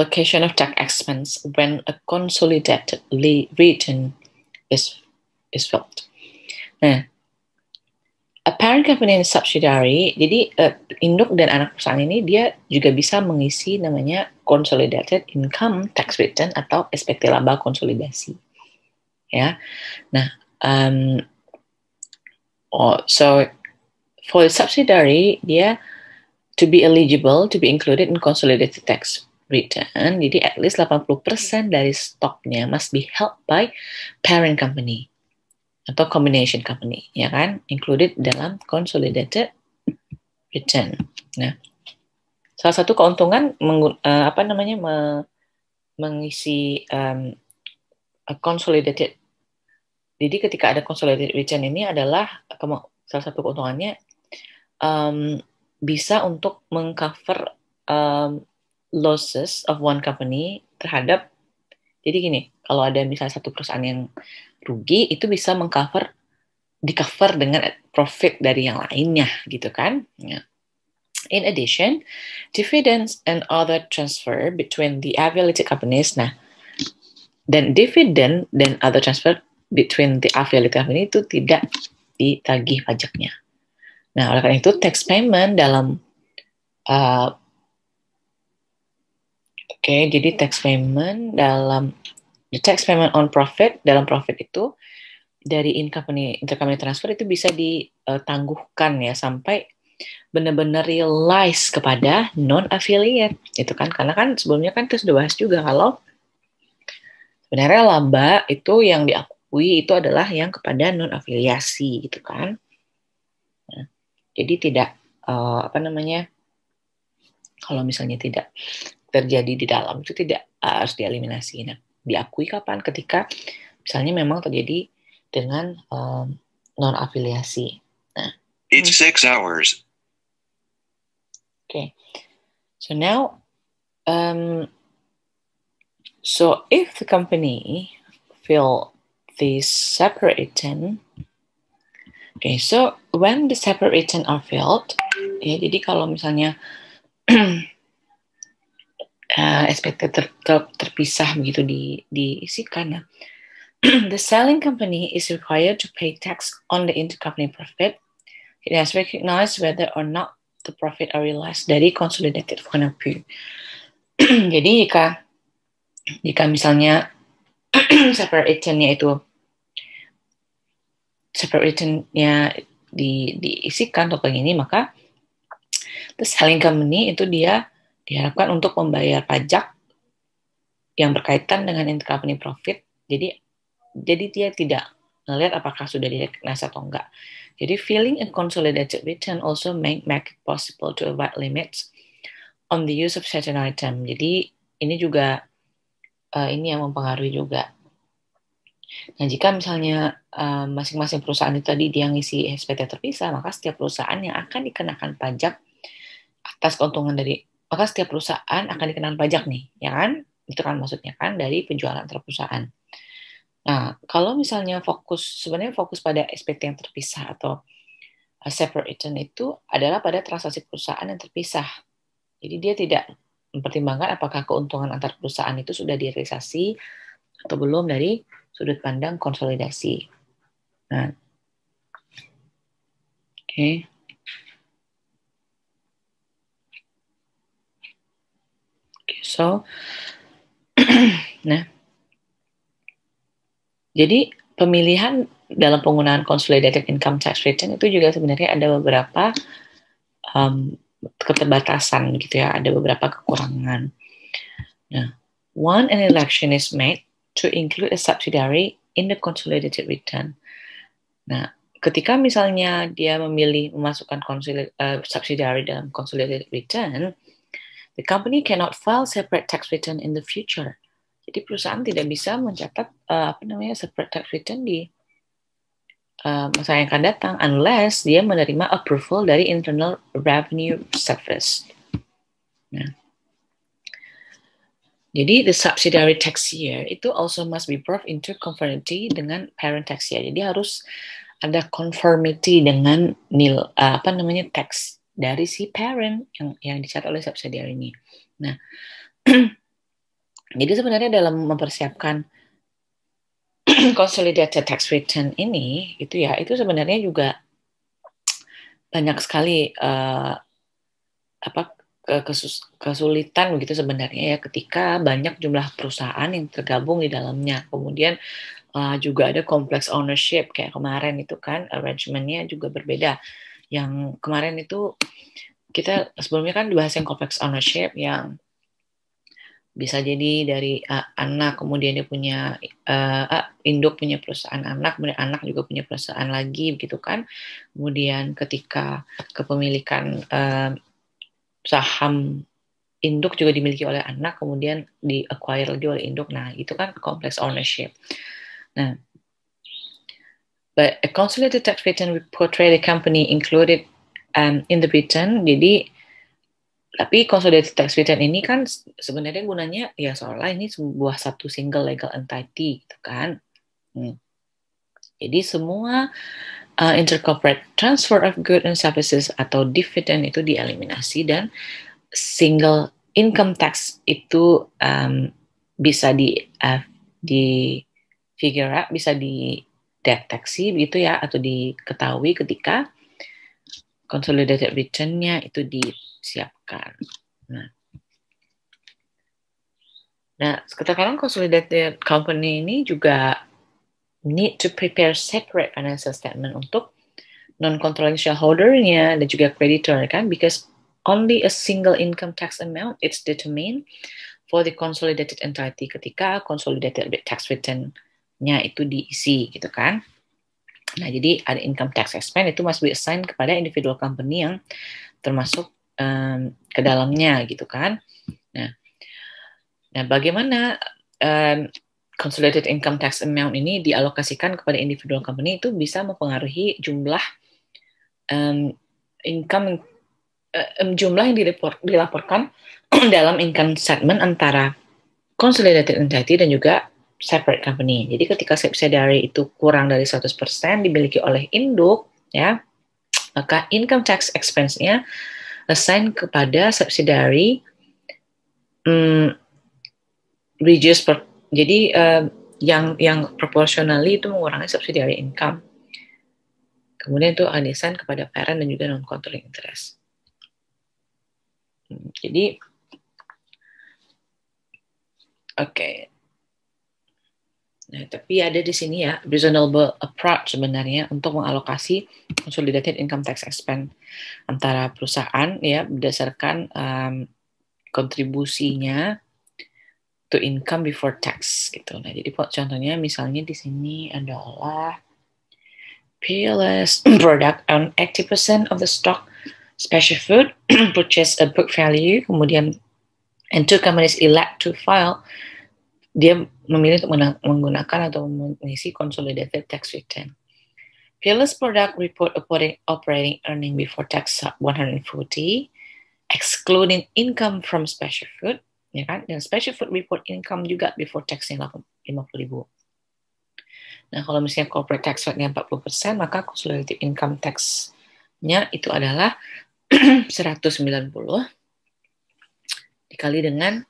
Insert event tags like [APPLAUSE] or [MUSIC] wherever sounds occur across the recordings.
allocation of tax expense when a consolidated return is, is filled. Nah, a parent company and subsidiary, jadi uh, induk dan anak perusahaan ini dia juga bisa mengisi namanya consolidated income tax return atau SPT laba konsolidasi. Ya. Nah, um, oh, so for subsidiary, dia to be eligible to be included in consolidated tax return, jadi at least 80% hmm. dari stoknya must be held by parent company atau combination company, ya kan? Included dalam consolidated return. Nah, salah satu keuntungan meng, uh, eh, apa namanya me, mengisi um, a consolidated. Jadi ketika ada consolidated return ini adalah salah satu keuntungannya um, bisa untuk mengcover um, losses of one company terhadap jadi gini kalau ada misalnya satu perusahaan yang rugi itu bisa mengcover di cover dengan profit dari yang lainnya gitu kan ya. In addition, dividends and other transfer between the affiliated companies. Nah, dan dividend dan other transfer between the affiliated company itu tidak ditagih pajaknya. Nah, oleh karena itu tax payment dalam uh, Oke, okay, jadi tax payment dalam the tax payment on profit dalam profit itu dari intercompany intercompany transfer itu bisa ditangguhkan eh, ya sampai benar-benar realize kepada non affiliate itu kan karena kan sebelumnya kan terus sudah bahas juga kalau sebenarnya laba itu yang diakui itu adalah yang kepada non afiliasi gitu kan nah, jadi tidak uh, apa namanya kalau misalnya tidak terjadi di dalam itu tidak eh, harus dieliminasi. Nah, diakui kapan? Ketika misalnya memang terjadi dengan um, eh, non afiliasi. Nah, it's hmm. six hours. Okay, so now, um, so if the company feel separate separated, okay, so when the separated are filled, ya jadi kalau misalnya [CLEARS THROAT] uh, eh, SPT ter, ter, terpisah begitu di diisikan. Ya. [CLEARS THROAT] the selling company is required to pay tax on the intercompany profit. It has recognized whether or not the profit are realized dari consolidated point of view. [CLEARS THROAT] Jadi jika jika misalnya [CLEARS THROAT] separate returnnya itu separate returnnya di diisikan topeng ini maka the selling company itu dia diharapkan untuk membayar pajak yang berkaitan dengan intercompany profit. Jadi jadi dia tidak melihat apakah sudah direknas atau enggak. Jadi feeling a consolidated return also make, make it possible to avoid limits on the use of certain item. Jadi ini juga uh, ini yang mempengaruhi juga. Nah, jika misalnya eh, masing-masing uh, perusahaan itu tadi dia ngisi SPT terpisah, maka setiap perusahaan yang akan dikenakan pajak atas keuntungan dari maka setiap perusahaan akan dikenal pajak nih, ya kan? Itu kan maksudnya kan dari penjualan perusahaan. Nah, kalau misalnya fokus sebenarnya fokus pada SPT yang terpisah atau uh, separate return itu adalah pada transaksi perusahaan yang terpisah. Jadi dia tidak mempertimbangkan apakah keuntungan antar perusahaan itu sudah direalisasi atau belum dari sudut pandang konsolidasi. Nah, oke. Okay. so [CLEARS THROAT] nah, jadi pemilihan dalam penggunaan consolidated income tax return itu juga sebenarnya ada beberapa um, keterbatasan gitu ya, ada beberapa kekurangan. Nah, one an election is made to include a subsidiary in the consolidated return. Nah, ketika misalnya dia memilih memasukkan uh, subsidiary dalam consolidated return, The company cannot file separate tax return in the future. Jadi perusahaan tidak bisa mencatat uh, apa namanya separate tax return di uh, masa yang akan datang unless dia menerima approval dari Internal Revenue Service. Nah. Jadi the subsidiary tax year itu also must be proved into conformity dengan parent tax year. Jadi harus ada conformity dengan nil uh, apa namanya tax dari si parent yang yang dicat oleh subsidiar ini. Nah, [CLEARS THROAT] jadi sebenarnya dalam mempersiapkan [CLEARS THROAT] consolidated tax return ini itu ya itu sebenarnya juga banyak sekali uh, apa kesus, kesulitan begitu sebenarnya ya ketika banyak jumlah perusahaan yang tergabung di dalamnya kemudian uh, juga ada kompleks ownership kayak kemarin itu kan arrangementnya juga berbeda yang kemarin itu kita sebelumnya kan dibahas yang complex ownership yang bisa jadi dari uh, anak kemudian dia punya uh, uh, induk punya perusahaan anak kemudian anak juga punya perusahaan lagi begitu kan kemudian ketika kepemilikan uh, saham induk juga dimiliki oleh anak kemudian di acquire lagi oleh induk nah itu kan complex ownership nah but a consolidated tax return would portray the company included um, in the return. Jadi tapi consolidated tax return ini kan sebenarnya gunanya ya seolah ini sebuah satu single legal entity gitu kan. Hmm. Jadi semua uh, intercorporate transfer of goods and services atau dividend itu dieliminasi dan single income tax itu um, bisa di uh, di figure out, bisa di dideteksi begitu ya atau diketahui ketika consolidated return-nya itu disiapkan. Nah, nah kalian consolidated company ini juga need to prepare separate financial statement untuk non-controlling shareholder-nya dan juga creditor kan because only a single income tax amount is determined for the consolidated entity ketika consolidated tax return nya itu diisi gitu kan. Nah, jadi ada income tax expense itu must be assigned kepada individual company yang termasuk um, ke dalamnya gitu kan. Nah, nah bagaimana um, consolidated income tax amount ini dialokasikan kepada individual company itu bisa mempengaruhi jumlah um, income um, jumlah yang dilapor, dilaporkan [CLEARS THROAT] dalam income statement antara consolidated entity dan juga separate company. Jadi ketika subsidiary itu kurang dari 100% dimiliki oleh induk, ya, maka income tax expense-nya assign kepada subsidiary um, mm, reduce per, jadi uh, yang yang proportionally itu mengurangi subsidiary income. Kemudian itu akan assign kepada parent dan juga non controlling interest. Hmm, jadi oke, okay. Nah, tapi ada di sini ya reasonable approach sebenarnya untuk mengalokasi consolidated income tax expense antara perusahaan ya berdasarkan um, kontribusinya to income before tax gitu. Nah, jadi contohnya misalnya di sini adalah PLS product on 80% of the stock special food [CLEARS THROAT] purchase at book value kemudian and two companies elect to file dia memilih untuk menggunakan atau mengisi consolidated tax return. Peerless product report operating earning before tax 140, excluding income from special food, ya kan? Dan special food report income juga before taxnya 50 ribu. Nah, kalau misalnya corporate tax rate-nya 40%, maka consolidated income tax-nya itu adalah 190 [CLEARS THROAT] dikali dengan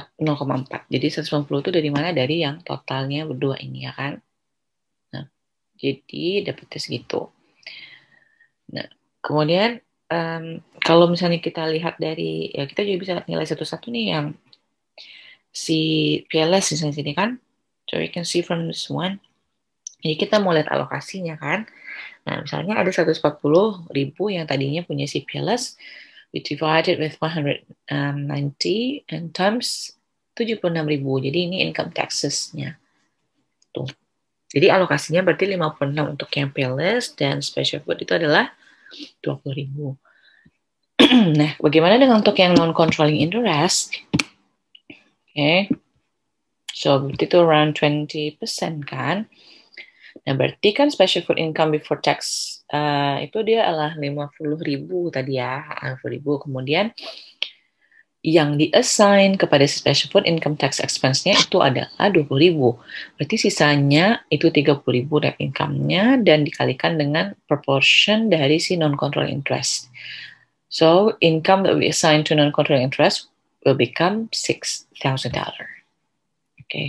0,4. Jadi 190 itu dari mana? Dari yang totalnya berdua ini ya kan. Nah, jadi dapetnya segitu. Nah, kemudian um, kalau misalnya kita lihat dari, ya kita juga bisa nilai satu-satu nih yang si PLS di sini kan. So you can see from this one. Jadi kita mau lihat alokasinya kan. Nah, misalnya ada 140 ribu yang tadinya punya si PLS, We divide it with 190 um, and times 76.000. Jadi ini income taxes-nya. Tuh. Jadi alokasinya berarti 56 untuk yang payless dan special food itu adalah 20.000. [CLEARS THROAT] nah, bagaimana dengan untuk yang non-controlling interest? Oke. Okay. So, berarti itu around 20% kan? Nah, berarti kan special food income before tax uh, itu dia adalah 50 ribu tadi ya, 50 ribu. Kemudian yang diassign kepada special food income tax expense-nya itu adalah 20 ribu. Berarti sisanya itu 30 ribu net income-nya dan dikalikan dengan proportion dari si non-control interest. So, income that we assign to non-control interest will become $6,000. Oke. Okay.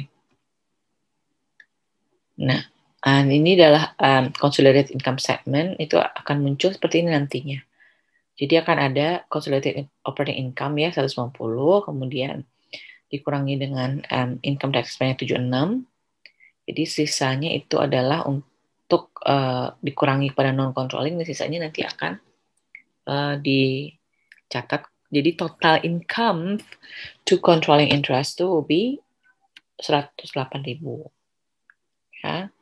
Nah, And ini adalah um, consolidated income statement itu akan muncul seperti ini nantinya. Jadi akan ada consolidated operating income ya 150, kemudian dikurangi dengan um, income tax expense 76. Jadi sisanya itu adalah untuk uh, dikurangi pada non controlling, sisanya nanti akan uh, dicatat. Jadi total income to controlling interest itu will be 108.000. Ya.